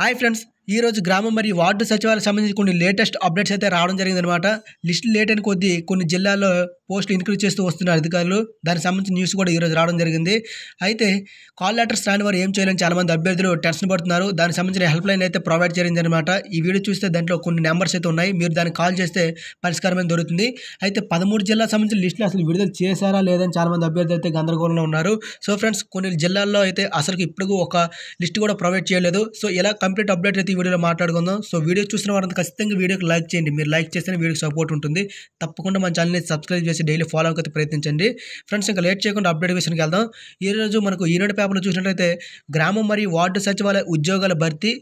Hi friends, ఈ రోజు గ్రామం మరియు వార్డు సచివాలయం సంబంధించి కొన్ని లేటెస్ట్ అప్డేట్స్ అయితే రావడం అనమాట లిస్ట్ లేట్ అని కొద్దీ కొన్ని జిల్లాల్లో పోస్టులు ఇంక్రీజ్ చేస్తూ వస్తున్నారు అధికారులు దానికి సంబంధించిన న్యూస్ కూడా ఈరోజు రావడం జరిగింది అయితే కాల్ లెటర్స్ రాని వారు ఏం చేయాలని చాలామంది అభ్యర్థులు టెన్షన్ పడుతున్నారు దానికి సంబంధించిన హెల్ప్ లైన్ అయితే ప్రొవైడ్ అనమాట ఈ వీడియో చూస్తే దాంట్లో కొన్ని నెంబర్స్ అయితే ఉన్నాయి మీరు దానికి కాల్ చేస్తే పరిష్కారమే దొరుకుతుంది అయితే పదమూడు జిల్లా సంబంధించిన లిస్టులు అసలు విడుదల చేశారా లేదని చాలామంది అభ్యర్థులు అయితే గందరగోళంలో ఉన్నారు సో ఫ్రెండ్స్ కొన్ని జిల్లాల్లో అయితే అసలు ఇప్పుడు ఒక లిస్ట్ కూడా ప్రొవైడ్ చేయలేదు సో ఇలా కంప్లీట్ అప్డేట్ అయితే వీడియోలో మాట్లాడుకుందాం సో వీడియో చూసిన వారంతా ఖచ్చితంగా వీడియోకి లైక్ చేయండి మీరు లైక్ చేస్తేనే వీడియోకి సపోర్ట్ ఉంటుంది తప్పకుండా మన ఛానల్ని సబ్స్క్రైబ్ చేసి డైలీ ఫాలో అయితే ప్రయత్నించండి ఫ్రెండ్స్ ఇంకా లేట్ చేయకుండా అప్డేట్ విషయానికి వెళ్దాం ఈరోజు మనకు ఈనాడు పేపర్లో చూసినట్లయితే గ్రామం మరియు వార్డు సచివాలయ ఉద్యోగాల భర్తీ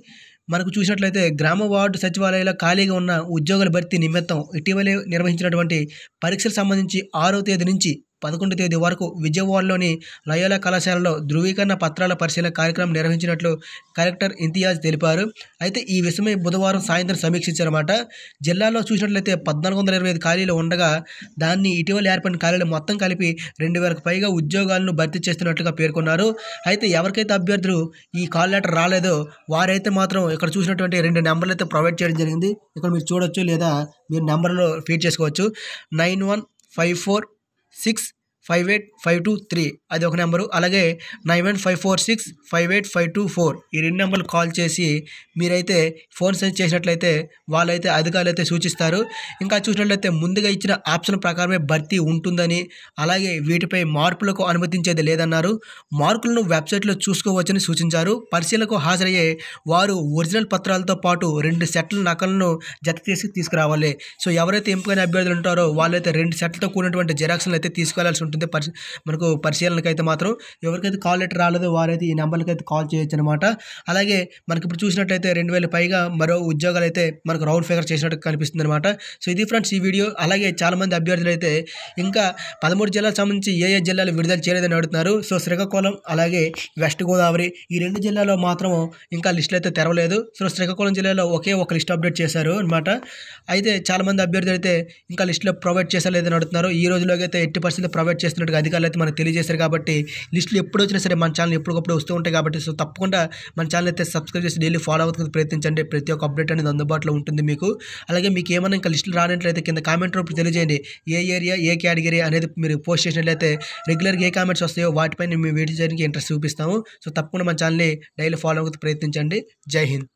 మనకు చూసినట్లయితే గ్రామ వార్డు సచివాలయాల ఖాళీగా ఉన్న ఉద్యోగాల భర్తీ నిమిత్తం ఇటీవలే నిర్వహించినటువంటి పరీక్షలకు సంబంధించి ఆరో తేదీ నుంచి పదకొండు తేదీ వరకు విజయవాడలోని లయోలా కళాశాలలో ధృవీకరణ పత్రాల పరిశీలన కార్యక్రమం నిర్వహించినట్లు కలెక్టర్ ఇంతియాజ్ తెలిపారు అయితే ఈ విషయమై బుధవారం సాయంత్రం సమీక్షించారన్నమాట జిల్లాలో చూసినట్లయితే పద్నాలుగు వందల ఇరవై ఐదు ఖాళీలు ఉండగా దాన్ని ఇటీవల ఏర్పడిన ఖాళీలు మొత్తం కలిపి రెండు వేలకు పైగా ఉద్యోగాలను భర్తీ చేస్తున్నట్లుగా పేర్కొన్నారు అయితే ఎవరికైతే అభ్యర్థులు ఈ కాల్ లెటర్ రాలేదో వారైతే మాత్రం ఇక్కడ చూసినటువంటి రెండు నెంబర్లు అయితే ప్రొవైడ్ చేయడం జరిగింది ఇక్కడ మీరు చూడొచ్చు లేదా మీరు నెంబర్లో ఫీడ్ చేసుకోవచ్చు nine one five four six five eight five two three అది ఒక నెంబరు అలాగే nine one five four six five eight five two four ఈ రెండు నెంబర్లు కాల్ చేసి మీరైతే ఫోన్ సెండ్ చేసినట్లయితే వాళ్ళైతే అధికారులు అయితే సూచిస్తారు ఇంకా చూసినట్లయితే ముందుగా ఇచ్చిన ఆప్షన్ ప్రకారమే భర్తీ ఉంటుందని అలాగే వీటిపై మార్పులకు అనుమతించేది లేదన్నారు మార్కులను వెబ్సైట్లో చూసుకోవచ్చని సూచించారు పరిశీలనకు హాజరయ్యే వారు ఒరిజినల్ పత్రాలతో పాటు రెండు సెట్ల నకలను జత చేసి తీసుకురావాలి సో ఎవరైతే ఎంపికైన అభ్యర్థులు ఉంటారో వాళ్ళైతే రెండు సెట్లతో కూడినటువంటి జెరాక్స్లు అయితే తీసుకెళ్లాల్సి ఉంటుంది లేకపోతే పరి మనకు పరిశీలనకి అయితే మాత్రం ఎవరికైతే కాల్ లెటర్ రాలేదో వారైతే ఈ నెంబర్లకి అయితే కాల్ చేయొచ్చు అనమాట అలాగే మనకి ఇప్పుడు చూసినట్టయితే రెండు వేల పైగా మరో ఉద్యోగాలు అయితే మనకు రౌండ్ ఫిగర్ చేసినట్టు కనిపిస్తుంది అనమాట సో ఇది ఫ్రెండ్స్ ఈ వీడియో అలాగే చాలామంది అభ్యర్థులు అయితే ఇంకా పదమూడు జిల్లాలకు సంబంధించి ఏ ఏ జిల్లాలు విడుదల చేయలేదని అడుగుతున్నారు సో శ్రీకాకుళం అలాగే వెస్ట్ గోదావరి ఈ రెండు జిల్లాలో మాత్రం ఇంకా లిస్టులు అయితే తెరవలేదు సో శ్రీకాకుళం జిల్లాలో ఒకే ఒక లిస్ట్ అప్డేట్ చేశారు అనమాట అయితే చాలామంది అభ్యర్థులు అయితే ఇంకా లిస్టులో ప్రొవైడ్ లేదని అడుగుతున్నారు ఈ రోజులోకి అయితే ఎట్టి పరిస్థితులు ప్రొవైడ్ ఏర్పాటు చేస్తున్నట్టుగా అధికారులు అయితే మనకు తెలియజేశారు కాబట్టి లిస్టులు ఎప్పుడు వచ్చినా సరే మన ఛానల్ ఎప్పటికప్పుడు వస్తూ ఉంటాయి కాబట్టి సో తప్పకుండా మన ఛానల్ అయితే సబ్స్క్రైబ్ చేసి డైలీ ఫాలో అవుతుంది ప్రయత్నించండి ప్రతి ఒక్క అప్డేట్ అనేది అందుబాటులో ఉంటుంది మీకు అలాగే మీకు ఏమైనా ఇంకా లిస్టులు రానట్లయితే కింద కామెంట్ రూపు తెలియజేయండి ఏ ఏరియా ఏ కేటగిరీ అనేది మీరు పోస్ట్ చేసినట్లయితే రెగ్యులర్గా ఏ కామెంట్స్ వస్తాయో వాటిపైన మేము వీడియో చేయడానికి ఇంట్రెస్ట్ చూపిస్తాము సో తప్పకుండా మన ఛానల్ని డైలీ ఫాలో అవుతుంది ప్రయత్నించండి జై హింద్